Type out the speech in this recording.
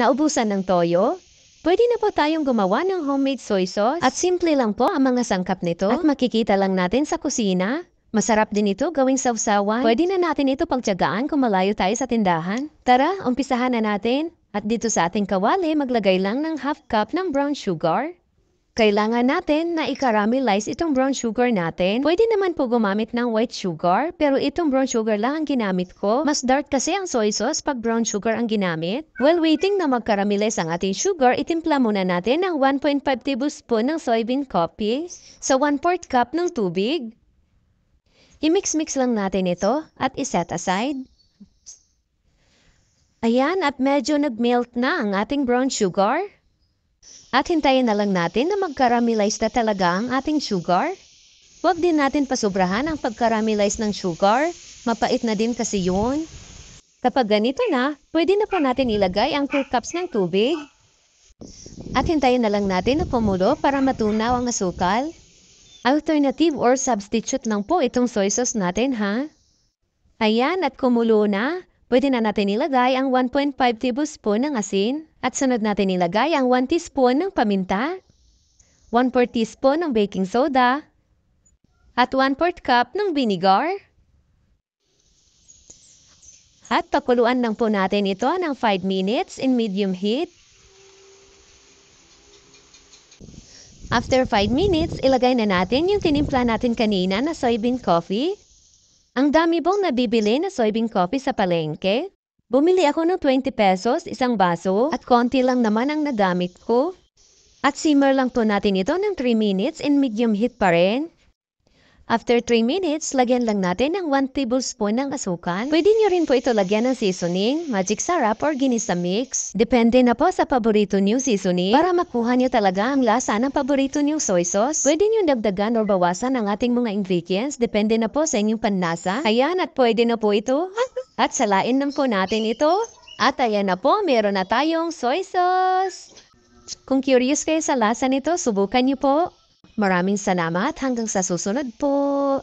Naubusan ng toyo? Pwede na po tayong gumawa ng homemade soy sauce at simple lang po ang mga sangkap nito at makikita lang natin sa kusina. Masarap din ito gawing sawsawan. Pwede na natin ito pagtyagaan kung malayo tayo sa tindahan. Tara, umpisahan na natin. At dito sa ating kawali, maglagay lang ng half cup ng brown sugar. Kailangan natin na i-caramelize itong brown sugar natin. Pwede naman po gumamit ng white sugar, pero itong brown sugar lang ang ginamit ko. Mas dark kasi ang soy sauce pag brown sugar ang ginamit. While waiting na mag-caramelize ang ating sugar, itimpla muna natin ng 1.5 tablespoon ng soybean coffee sa 1/4 cup ng tubig. I-mix-mix lang natin ito at iset aside. Ayan, at medyo nag-melt na ang ating brown sugar. At hintayin na lang natin na magkaramelize na talaga ang ating sugar. Huwag din natin pasobrahan ang pagkaramelize ng sugar. Mapait na din kasi yun. Kapag ganito na, pwede na pa natin ilagay ang 2 cups ng tubig. At hintayin na lang natin na kumulo para matunaw ang asukal. Alternative or substitute lang po itong soy sauce natin ha. Ayan at kumulo na, pwede na natin ilagay ang 1.5 tablespoon ng asin. At sunod natin ilagay ang 1 teaspoon ng paminta, 1 4 teaspoon ng baking soda, at 1 4 cup ng vinegar. At pakuluan lang po natin ito ng 5 minutes in medium heat. After 5 minutes, ilagay na natin yung tinimpla natin kanina na soybean coffee. Ang dami pong nabibili na soybean coffee sa palengke. Bumili ako ng 20 pesos, isang baso, at konti lang naman ang nadamit ko. At simmer lang to natin ito ng 3 minutes in medium heat pa rin. After 3 minutes, lagyan lang natin ng 1 tablespoon ng asukan. Pwede nyo rin po ito lagyan ng seasoning, magic sarap or ginisa mix. Depende na po sa paborito niyo seasoning. Para makuha niyo talaga ang lasa ng paborito niyo soy sauce, pwede nyo dagdagan or bawasan ang ating mga ingredients. Depende na po sa inyong panlasa. Ayan at pwede na po ito. Ang at salain lang po natin ito. At ayan na po, meron na tayong soy sauce. Kung curious kayo sa lasa nito, subukan niyo po. Maraming salamat hanggang sa susunod po.